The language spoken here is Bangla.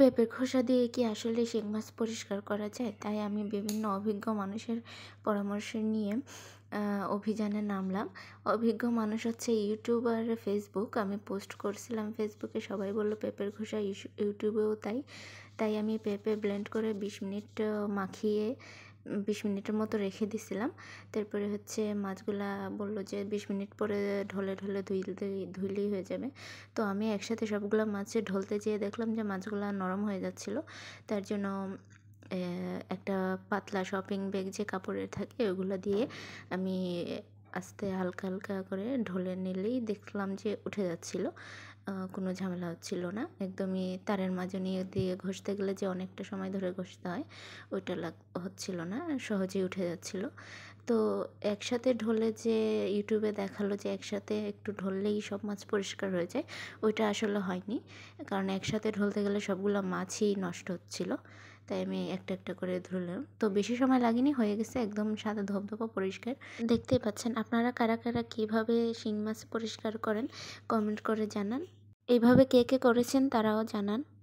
পেঁপের খোসা দিয়ে কি আসলে শিং মাছ পরিষ্কার করা যায় তাই আমি বিভিন্ন অভিজ্ঞ মানুষের পরামর্শ নিয়ে অভিযানে নামলাম অভিজ্ঞ মানুষ হচ্ছে ইউটিউব আর ফেসবুক আমি পোস্ট করছিলাম ফেসবুকে সবাই বলল পেঁপের খোসা ইউটিউবেও তাই তাই আমি পেঁপে ব্লেন্ড করে বিশ মিনিট মাখিয়ে বিশ মিনিটের মতো রেখে দিছিলাম তারপরে হচ্ছে মাছগুলা বললো যে বিশ মিনিট পরে ঢলে ঢলে ধুইতে ধুইলেই হয়ে যাবে তো আমি একসাথে সবগুলো মাছে ঢলতে যেয়ে দেখলাম যে মাছগুলা নরম হয়ে যাচ্ছিল তার জন্য একটা পাতলা শপিং ব্যাগ যে কাপড়ের থাকে ওগুলো দিয়ে আমি আস্তে হালকা হালকা করে ঢলে নিলেই দেখলাম যে উঠে যাচ্ছিল কোনো ঝামেলা হচ্ছিল না একদমই তারের মাঝে নিয়ে দিয়ে ঘষতে গেলে যে অনেকটা সময় ধরে ঘষতে হয় ওইটা লাগ হচ্ছিল না সহজেই উঠে যাচ্ছিল তো একসাথে ঢলে যে ইউটিউবে দেখালো যে একসাথে একটু ঢললেই সব মাছ পরিষ্কার হয়ে যায় ওইটা আসলে হয়নি কারণ একসাথে ঢলতে গেলে সবগুলো মাছই নষ্ট হচ্ছিলো তাই আমি একটা একটা করে ধরলাম তো বেশি সময় লাগেনি হয়ে গেছে একদম সাদা ধপধপ পরিষ্কার দেখতেই পাচ্ছেন আপনারা কারা কারা কীভাবে শিং মাছ পরিষ্কার করেন কমেন্ট করে জানান এইভাবে কে কে করেছেন তারাও জানান